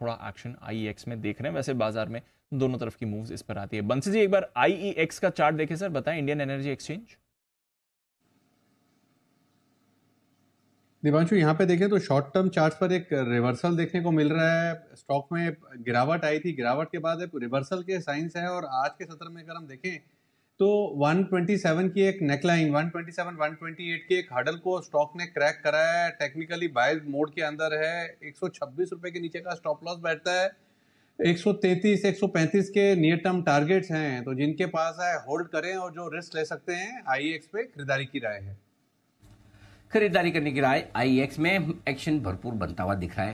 थोड़ा action I e में देख रहे हैं वैसे बाजार में दोनों तरफ की मूव्स इस पर आती है बंसी जी एक बार आई e का चार्ट देखें सर बताएं इंडियन एनर्जी एक्सचेंज दिवांशु यहाँ पे देखें तो शॉर्ट टर्म चार्ट पर एक रिवर्सल देखने को मिल रहा है स्टॉक में गिरावट आई थी गिरावट के बाद एक रिवर्सल के साइंस है और आज के सत्र में अगर हम देखें तो 127 की एक नेकलाइन 127 128 की एक हडल को स्टॉक ने क्रैक करा है टेक्निकली बाय मोड के अंदर है एक रुपए के नीचे का स्टॉप लॉस बैठता है 133 135 के नियर टर्म टारगेट्स हैं तो जिनके पास है होल्ड करें और जो रिस्क ले सकते हैं आई पे खरीदारी की राय है खरीदारी करने की राय आई में एक्शन भरपूर बनता हुआ दिख रहा है